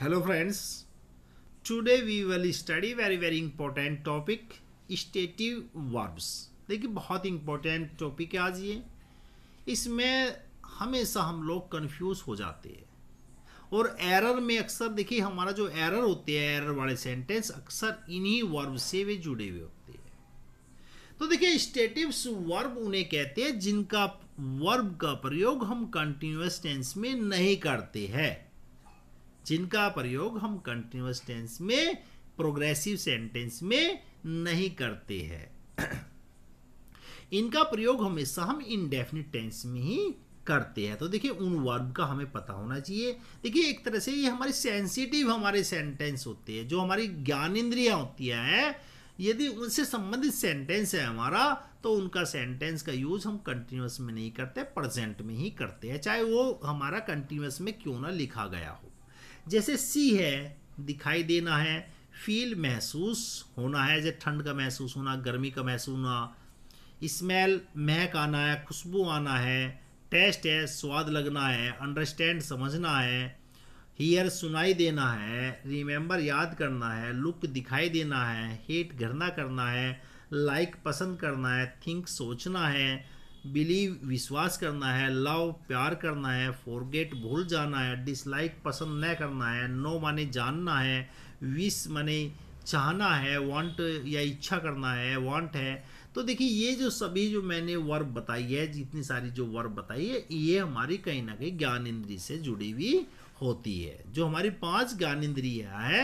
hello friends today we will study very very important topic stative verbs देखिए बहुत important topic है आज ये इसमें हमेशा हम लोग कंफ्यूज हो जाते हैं और एरर में अक्सर देखिए हमारा जो एरर होते हैं एरर वाले सेंटेंस अक्सर इन्हीं वर्ब से वे जुड़े हुए होते हैं तो देखिए स्टेटिवस वर्ब उन्हें कहते हैं जिनका वर्ब का प्रयोग हम कंटिन्यूस टेंस में नहीं करते हैं जिनका प्रयोग हम कंटिन्यूस टेंस में प्रोग्रेसिव सेंटेंस में नहीं करते हैं इनका प्रयोग हमेशा हम इनडेफिनिट टेंस में ही करते हैं तो देखिए उन वर्ब का हमें पता होना चाहिए देखिए एक तरह से ये हमारे सेंसिटिव हमारे सेंटेंस होते हैं जो हमारी ज्ञान इंद्रियां होती हैं यदि उनसे संबंधित सेंटेंस है हमारा तो उनका सेंटेंस का यूज हम कंटिन्यूस में नहीं करते प्रेजेंट में ही करते हैं चाहे वो हमारा कंटिन्यूस में क्यों ना लिखा गया हो जैसे सी है दिखाई देना है फील महसूस होना है जैसे ठंड का महसूस होना गर्मी का महसूस होना स्मेल महक आना है खुशबू आना है टेस्ट है स्वाद लगना है अंडरस्टैंड समझना है हीयर सुनाई देना है रिमेंबर याद करना है लुक दिखाई देना है हेट घृणा करना है लाइक like पसंद करना है थिंक सोचना है बिलीव विश्वास करना है लव प्यार करना है फॉरगेट भूल जाना है डिसलाइक पसंद न करना है नो माने जानना है विश माने चाहना है वांट या इच्छा करना है वांट है तो देखिए ये जो सभी जो मैंने वर्ब बताई है जितनी सारी जो वर्ब बताई है ये हमारी कहीं ना कहीं ज्ञान इंद्री से जुड़ी हुई होती है जो हमारी पांच ज्ञान इंद्रिया है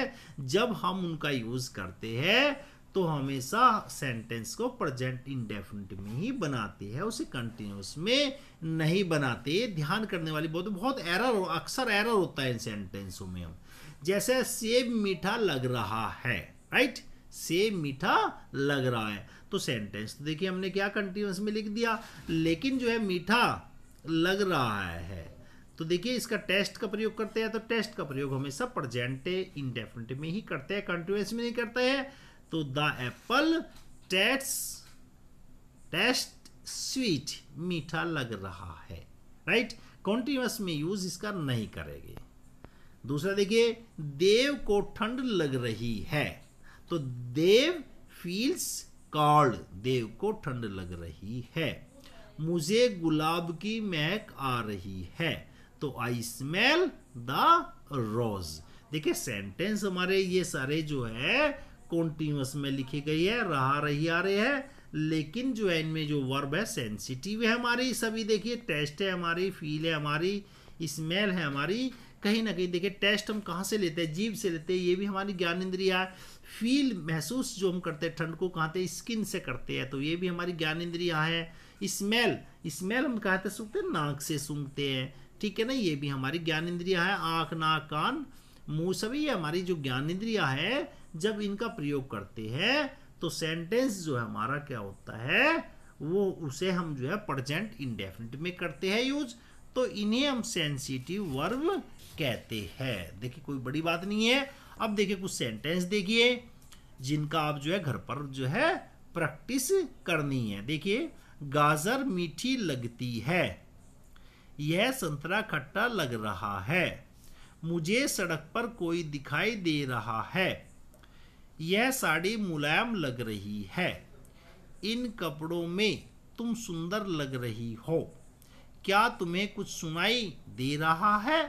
जब हम उनका यूज़ करते हैं तो हमेशा सेंटेंस को प्रेजेंट इंडेफिनिट में ही बनाते हैं उसे कंटिन्यूस में नहीं बनाते ध्यान करने वाली बहुत बहुत एरर अक्सर एरर होता है इन सेंटेंसों में जैसे सेब मीठा लग रहा है राइट सेब मीठा लग रहा है तो सेंटेंस तो देखिए हमने क्या कंटिन्यूस में लिख दिया लेकिन जो है मीठा लग रहा है तो देखिए इसका टेस्ट का प्रयोग करते हैं तो टेस्ट का प्रयोग हमेशा प्रजेंट इंडेफिनिट में ही करते हैं कंटिन्यूस में नहीं करते हैं तो the apple tastes taste sweet मीठा लग रहा है राइट कॉन्टिन्यूस में यूज इसका नहीं करेंगे दूसरा देखिए देव को ठंड लग रही है तो देव फील्स कॉल्ड देव को ठंड लग रही है मुझे गुलाब की महक आ रही है तो आई स्मेल द रोज देखिए सेंटेंस हमारे ये सारे जो है कॉन्टिन्यूस में लिखी गई है रहा रही आ रही है लेकिन जो है इनमें जो वर्ब है सेंसिटिव है हमारी सभी देखिए टेस्ट है हमारी फील है हमारी स्मेल है हमारी कहीं ना कहीं देखिए टेस्ट हम कहाँ से लेते हैं जीव से लेते हैं ये भी हमारी ज्ञान इंद्रिया है फील महसूस जो हम करते हैं ठंड को कहते हैं स्किन से करते हैं तो ये भी हमारी ज्ञान इंद्रिया है स्मेल स्मेल हम कहते सूंघते नाक से सूंघते हैं ठीक है ना ये भी हमारी ज्ञान इंद्रिया है आँख नाक कान मूसवी हमारी जो ज्ञान इंद्रिया है जब इनका प्रयोग करते हैं तो सेंटेंस जो है हमारा क्या होता है वो उसे हम जो है प्रजेंट इंडेफिनिट में करते हैं यूज तो इन्हें हम सेंसिटिव वर्ब कहते हैं देखिए कोई बड़ी बात नहीं है अब देखिए कुछ सेंटेंस देखिए जिनका आप जो है घर पर जो है प्रैक्टिस करनी है देखिए गाजर मीठी लगती है यह संतरा खट्टा लग रहा है मुझे सड़क पर कोई दिखाई दे रहा है यह साड़ी मुलायम लग रही है इन कपड़ों में तुम सुंदर लग रही हो क्या तुम्हें कुछ सुनाई दे रहा है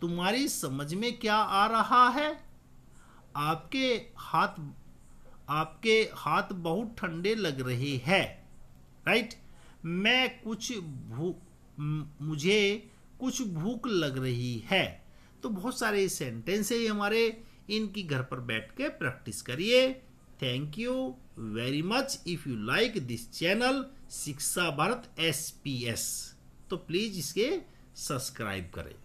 तुम्हारी समझ में क्या आ रहा है आपके हाथ आपके हाथ बहुत ठंडे लग रहे हैं राइट मैं कुछ भू मुझे कुछ भूख लग रही है तो बहुत सारे सेंटेंस है हमारे इनकी घर पर बैठ के प्रैक्टिस करिए thank you very much if you like this channel Shiksha Bharat एस तो प्लीज़ इसके सब्सक्राइब करें